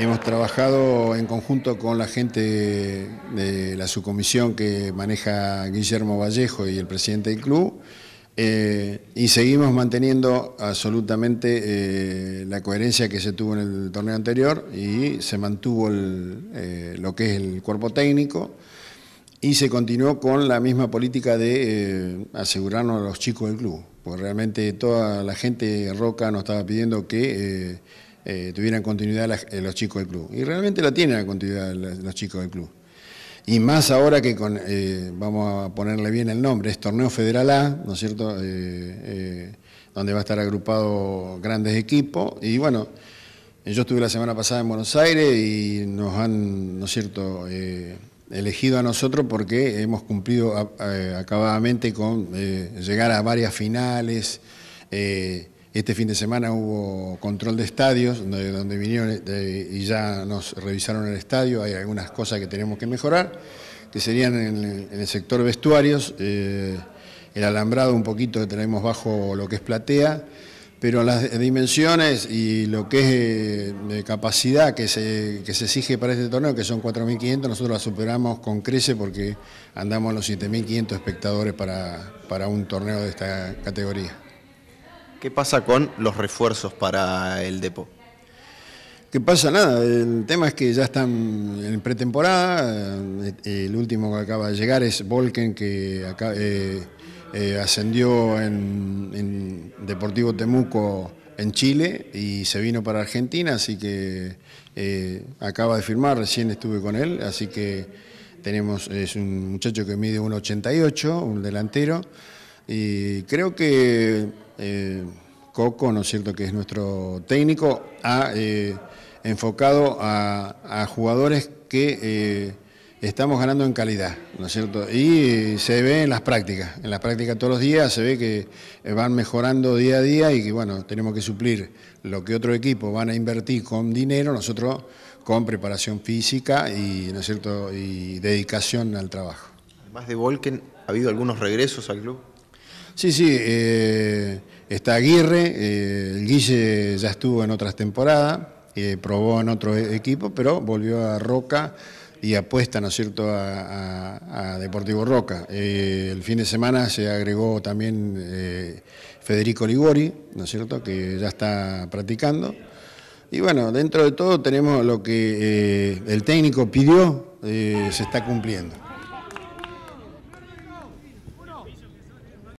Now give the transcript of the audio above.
Hemos trabajado en conjunto con la gente de la subcomisión que maneja Guillermo Vallejo y el presidente del club. Eh, y seguimos manteniendo absolutamente eh, la coherencia que se tuvo en el torneo anterior y se mantuvo eh, lo que es el cuerpo técnico y se continuó con la misma política de asegurarnos a los chicos del club, porque realmente toda la gente roca nos estaba pidiendo que eh, tuvieran continuidad eh, los chicos del club. Y realmente la tienen la continuidad los chicos del club. Y más ahora que con, eh, vamos a ponerle bien el nombre, es Torneo Federal A, ¿no es cierto? donde va a estar agrupado grandes equipos. Y bueno, yo estuve la semana pasada en Buenos Aires y nos han, ¿no es cierto?, elegido a nosotros porque hemos cumplido acabadamente con llegar a varias finales. Este fin de semana hubo control de estadios, donde, vinieron eh, y ya nos revisaron el estadio, hay algunas cosas que tenemos que mejorar, que serían en, el sector vestuarios, eh, el alambrado un poquito que tenemos bajo lo que es platea, pero las dimensiones y lo que es eh, de capacidad que se, que se exige para este torneo, que son 4.500, nosotros las superamos con crece porque andamos a los 7.500 espectadores para un torneo de esta categoría. ¿Qué pasa con los refuerzos para el Depo? ¿Qué pasa nada, el tema es que ya están en pretemporada, eh, el último que acaba de llegar es Volken que eh, eh, ascendió en, Deportivo Temuco en Chile y se vino para Argentina, así que acaba de firmar, recién estuve con él, así que tenemos, es un muchacho que mide 1,88, un delantero, y creo que eh, Coco, ¿no es cierto?, que es nuestro técnico, ha eh, enfocado a, jugadores que eh, estamos ganando en calidad, ¿no es cierto? Y se ve en las prácticas, en las prácticas todos los días se ve que van mejorando día a día y que, bueno, tenemos que suplir lo que otro equipo van a invertir con dinero, nosotros con preparación física y, ¿no es cierto?, y dedicación al trabajo. Además de Volken, ¿ha habido algunos regresos al club? Sí, sí, eh, está Aguirre, eh, el Guille ya estuvo en otras temporadas, eh, probó en otro e-, equipo, pero volvió a Roca y apuesta, ¿no es cierto?, a, a Deportivo Roca. el fin de semana se agregó también Federico Ligori, ¿no es cierto?, que ya está practicando. Y bueno, dentro de todo tenemos lo que el técnico pidió, se está cumpliendo.